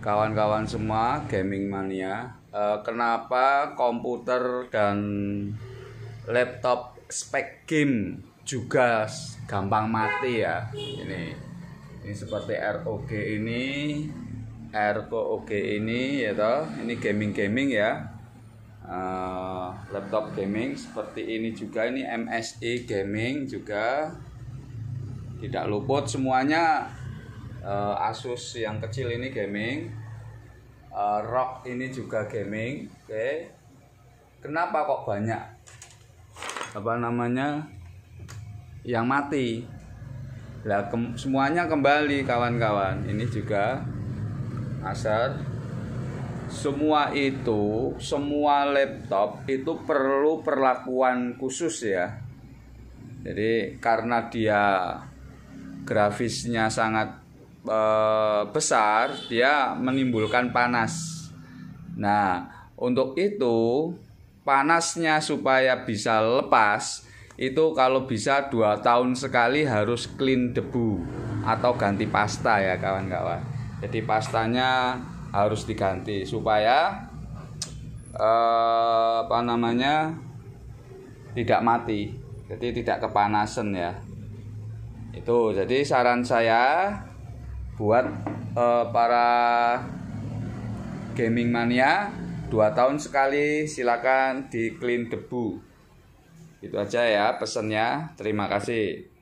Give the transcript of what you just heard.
kawan-kawan semua gaming mania uh, kenapa komputer dan laptop spek game juga gampang mati ya ini ini seperti ROG ini ROG ini ya toh ini gaming gaming ya uh, laptop gaming seperti ini juga ini MSI gaming juga tidak luput semuanya uh, Asus yang kecil ini gaming, uh, Rock ini juga gaming, oke. Okay. Kenapa kok banyak apa namanya yang mati? Lah ke semuanya kembali kawan-kawan. Ini juga Acer. Semua itu, semua laptop itu perlu perlakuan khusus ya. Jadi karena dia grafisnya sangat e, besar dia menimbulkan panas. Nah, untuk itu panasnya supaya bisa lepas itu kalau bisa dua tahun sekali harus clean debu atau ganti pasta ya kawan-kawan. Jadi pastanya harus diganti supaya eh, apa namanya tidak mati jadi tidak kepanasan ya itu jadi saran saya buat uh, para gaming mania dua tahun sekali silakan di clean debu itu aja ya pesannya terima kasih